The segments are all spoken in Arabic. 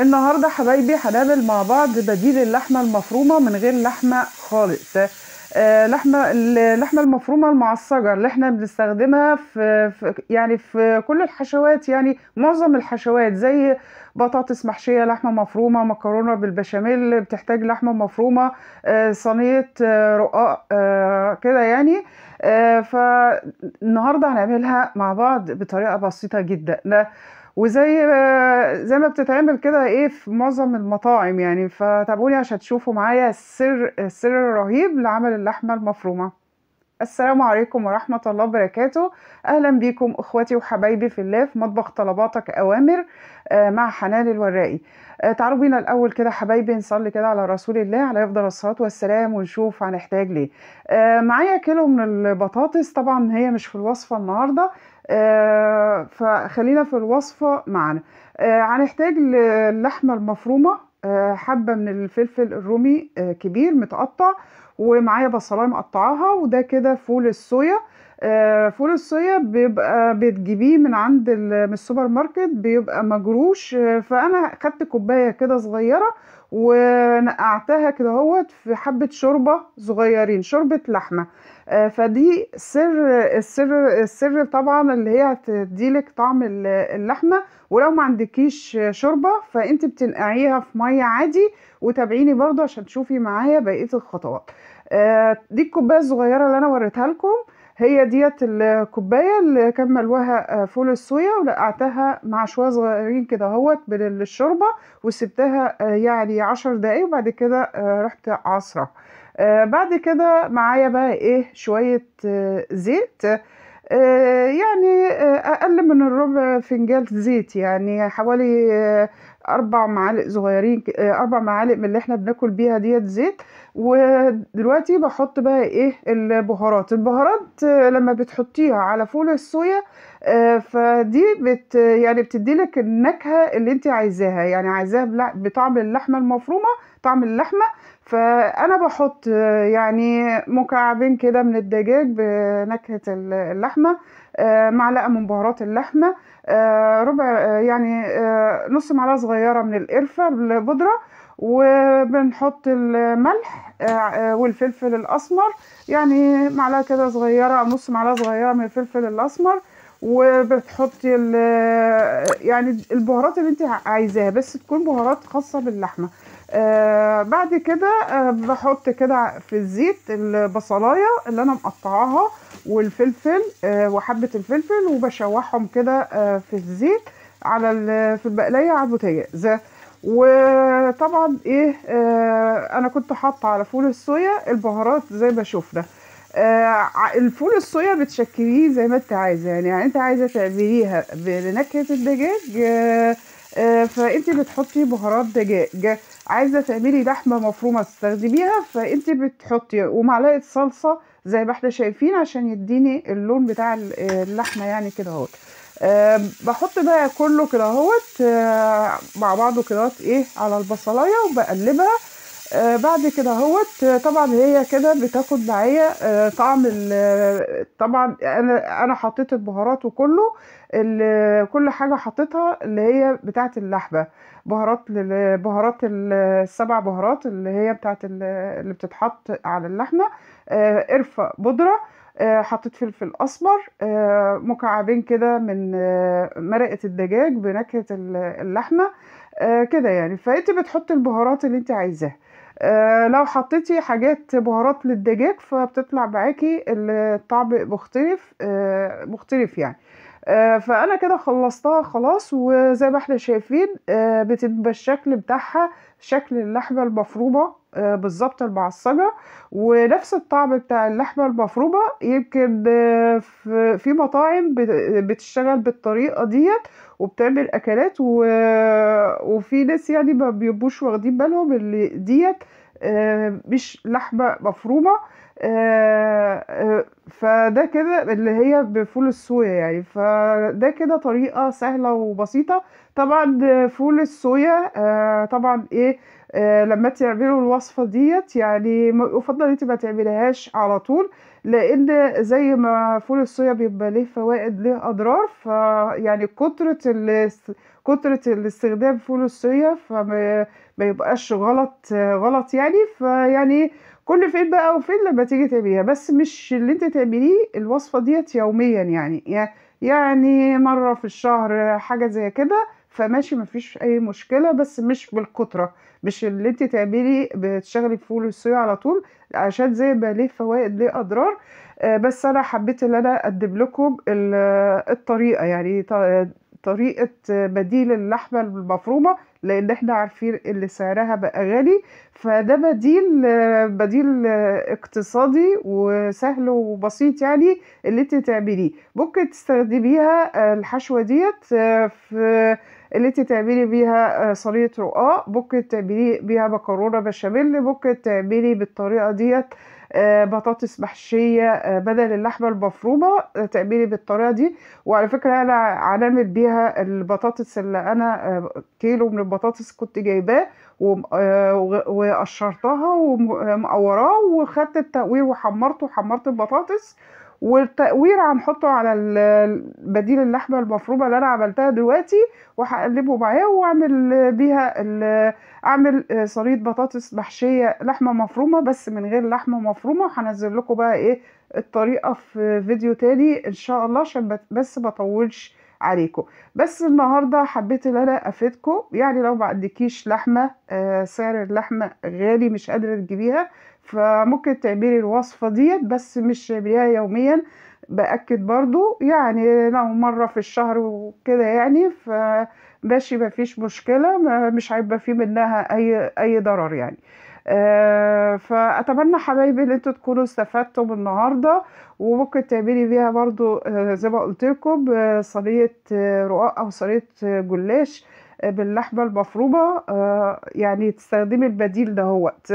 النهارده حبايبي هنعمل مع بعض بديل اللحمه المفرومه من غير لحمه خالص آه، لحمه اللحمه المفرومه المعصجه اللي احنا بنستخدمها في, يعني في كل الحشوات يعني معظم الحشوات زي بطاطس محشيه لحمه مفرومه مكرونه بالبشاميل بتحتاج لحمه مفرومه آه، صينيه آه، رقاق كده يعني فالنهارده هنعملها مع بعض بطريقه بسيطه جدا وزي آه، زي ما بتتعمل كده ايه في معظم المطاعم يعني فتابعوني عشان تشوفوا معايا السر السر الرهيب لعمل اللحمه المفرومه السلام عليكم ورحمة الله وبركاته أهلا بكم أخواتي وحبايبي في الله في مطبخ طلباتك أوامر آه، مع حنان الوراقي آه، تعالوا بينا الأول كده حبايبي نصلي كده على رسول الله عليه أفضل الصلاة والسلام ونشوف هنحتاج ليه معايا كيلو من البطاطس طبعا هي مش في الوصفة النهاردة آه، فخلينا في الوصفة معنا آه، هنحتاج اللحمة المفرومة آه، حبة من الفلفل الرومي كبير متقطع ومعايا بصلاية مقطعاها وده كده فول الصويا فول الصويا بيبقى بتجيبيه من عند من السوبر ماركت بيبقى مجروش فانا خدت كوبايه كده صغيره ونقعتها كده اهوت في حبه شوربه صغيرين شوربه لحمه آه، فدي سر السر السر طبعا اللي هي هتديلك طعم اللحمه ولو ما عندكيش شوربه فانت بتنقعيها في ميه عادي وتابعيني برضو عشان تشوفي معايا بقيه الخطوات آه، دي الكوبايه الصغيره اللي انا وريتها لكم هي ديت الكوبايه اللي كان ملواها آه، فول الصويا ولقعتها مع شويه صغيرين كده اهوت بالشوربه وسبتها يعني عشر دقايق وبعد كده رحت عصره آه، بعد كده معايا بقى ايه شوية آه، زيت آه، يعني اقل من الربع فنجان زيت يعني حوالي اربع معالق صغيرين آه، اربع معالق من اللي احنا بناكل بيها ديت زيت ودلوقتي بحط بقى ايه البهارات البهارات آه، لما بتحطيها على فول الصويا آه، فدي بت يعني بتدي لك النكهه اللي انت عايزاها يعني عايزاها بطعم اللحمه المفرومه طعم اللحمه فانا بحط يعني مكعبين كده من الدجاج بنكهه اللحمه آه، معلقه من بهارات اللحمه آه، ربع آه، يعني نص معلقه صغيره من القرفه البودره وبنحط الملح والفلفل الاسمر يعني معلقه كده صغيره او نص معلقه صغيره من الفلفل الاسمر وبتحطي يعني البهارات اللي انت عايزاها بس تكون بهارات خاصه باللحمه بعد كده بحط كده في الزيت البصلايه اللي انا مقطعاها والفلفل آه، وحبة الفلفل وبشوحهم كده آه، في الزيت على في البقليه على البوتاجاز وطبعا ايه آه، انا كنت حاطه على فول الصويا البهارات زي ما شفنا الفول الصويا بتشكليه زي ما انت عايزه يعني, يعني انت عايزه تعمليها بنكهه الدجاج فانت بتحطي بهارات دجاج عايزه تعملي لحمه مفرومه تستخدميها فانت بتحطي ومعلقه صلصه زي ما احنا شايفين عشان يديني اللون بتاع اللحمه يعني كده اهوت بحط بقى كله كده اهوت آه، مع بعضه كده ايه على البصلايه وبقلبها آه، بعد كده هوت آه، طبعا هي كده بتاخد معايا آه، طعم طبعا انا انا حطيت البهارات وكله كل حاجه حطيتها اللي هي بتاعه اللحمه بهارات بهارات السبع بهارات اللي هي بتاعه اللي بتتحط على اللحمه قرفه بودره حطيت فلفل اسمر مكعبين كده من مرقه الدجاج بنكهه اللحمه كده يعني فانت بتحطي البهارات اللي انت عايزاها آه، لو حطيتي حاجات بهارات للدجاج فبتطلع معاكي الطعم مختلف آه، مختلف يعني آه، فانا كده خلصتها خلاص وزي ما احنا شايفين بتبقى الشكل بتاعها شكل اللحمه المفرومه آه، بالظبط المعصجة ونفس الطعم بتاع اللحمة المفرومة يمكن آه، في مطاعم بتشتغل بالطريقة ديت وبتعمل أكلات وفي ناس يعني ما بيبوش واخدين بالهم اللي ديت آه، مش لحمة مفرومة آه، آه، فده كده اللي هي بفول الصويا يعني فده كده طريقة سهلة وبسيطة طبعا فول الصويا آه، طبعا ايه لما تعملوا الوصفة ديت يعني يفضل انت ما تعملهاش على طول لان زي ما فول الصويا بيبقى ليه فوائد ليه اضرار فيعني كترة كترة الاستخدام فول الصويا فما يبقاش غلط غلط يعني فيعني كل فين بقى وفين لما تيجي تعمليها بس مش اللي انت تعمليه الوصفة ديت يوميا يعني يعني مرة في الشهر حاجة زي كده فماشي مفيش اي مشكله بس مش بالكتره مش اللي انت تعملي بتشغلي فول الصويا على طول عشان زي ما ليه فوائد ليه اضرار آه، بس انا حبيت ان انا اقدم لكم الطريقه يعني طريقة بديل اللحمة المفرومة لأن احنا عارفين اللي سعرها بقى غالي فده بديل بديل اقتصادي وسهل وبسيط يعني اللي انت تعمليه ممكن تستخدميها آه، الحشوة ديت آه، في اللي انت تعملي بيها آه، صينيه رقاق ممكن تعملي بيها مكرونه بشاميل ممكن تعملي بالطريقه ديت آه، بطاطس محشيه آه، بدل اللحمه المفرومه آه، تعملي بالطريقه دي وعلى فكره انا عامل بيها البطاطس اللي انا كيلو من البطاطس كنت جايباه وقشرتها ومقوراه وخدت التقوير وحمرته وحمرت البطاطس والتقوير هنحطه على بديل اللحمه المفرومه اللي انا عملتها دلوقتي وهقلبه معاه واعمل بيها اعمل آه، صريط بطاطس محشيه لحمه مفرومه بس من غير لحمه مفرومه وهنزل لكم بقى ايه الطريقه في فيديو تاني ان شاء الله عشان بس بطولش عليكم بس النهارده حبيت ان انا افيدكم يعني لو ما عندكيش لحمه آه سعر اللحمه غالي مش قادره تجيبيها فممكن تعملي الوصفة ديت بس مش تعمليها يوميا بأكد برضو يعني لو مرة في الشهر وكده يعني فماشي مفيش مشكلة مش هيبقى فيه منها أي أي ضرر يعني آه فأتمنى حبايبي إن انتوا تكونوا استفدتم النهاردة وممكن تعملي بيها برضو آه، زي ما قلت لكم آه، صينية آه، رقاق أو صينية جلاش باللحمة المفرومة يعني تستخدمي البديل دهوت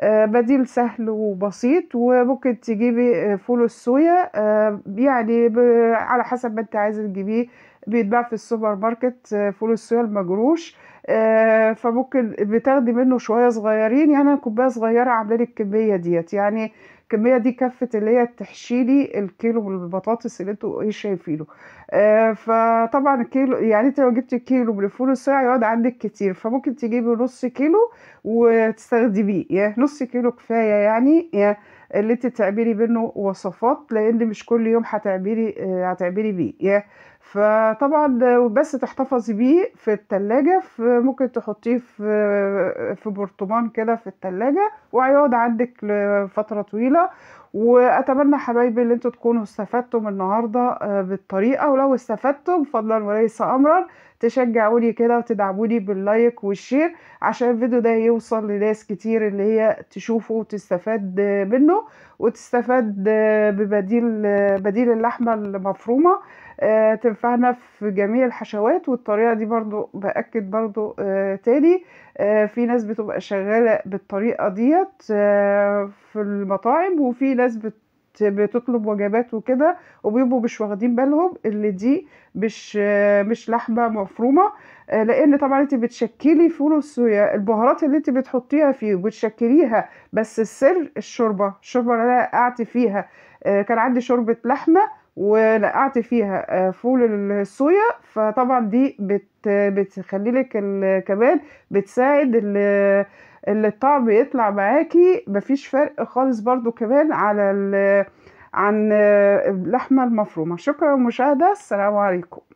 آه، بديل سهل وبسيط وممكن تجيبي آه، فول الصويا آه، يعني على حسب ما انت عايزه تجيبيه بيتباع في السوبر ماركت آه، فول الصويا المجروش آه، فممكن بتاخدي منه شويه صغيرين يعني انا كوبايه صغيره عامله لي الكميه ديت يعني الكميه دي كفت اللي هي تحشيلي الكيلو من البطاطس اللي انتوا ايه شايفينه آه فطبعا الكيلو يعني انت لو جبتي كيلو من الفول الصويا يقعد عندك كتير فممكن تجيبي نص كيلو وتستخدميه يعني نص كيلو كفايه يعني, يعني اللي انت تعملي منه وصفات لان مش كل يوم هتعملي آه هتعملي بيه يعني فطبعا بس تحتفظي بيه في التلاجة في ممكن تحطيه في في برطمان كده في التلاجة وهيقعد عندك لفترة طويلة واتمنى حبايبي ان انتوا تكونوا استفدتم النهارده آه، بالطريقه ولو استفدتم فضلا وليس امرا تشجعوني كده وتدعموني باللايك والشير عشان الفيديو ده يوصل لناس كتير اللي هي تشوفه وتستفاد آه، منه وتستفاد آه، ببديل بديل اللحمه المفرومه تنفعنا في جميع الحشوات والطريقه دي برضو باكد برضو تاني آه، في ناس بتبقى شغالة بالطريقة ديت آه، في المطاعم وفي ناس بتطلب وجبات وكده وبيبقوا مش واخدين بالهم اللي دي مش آه، مش لحمه مفرومه لان طبعا انت بتشكلي فول الصويا البهارات اللي انت بتحطيها فيه وبتشكليها بس السر الشوربه الشوربه اللي انا قعدت فيها كان عندي شوربه لحمه ونقعت فيها آه، فول الصويا فطبعا دي بت بتخلي لك كمان بتساعد الطعم يطلع معاكي مفيش فرق خالص برضو كمان على عن آه، اللحمه المفرومه شكرا للمشاهده السلام عليكم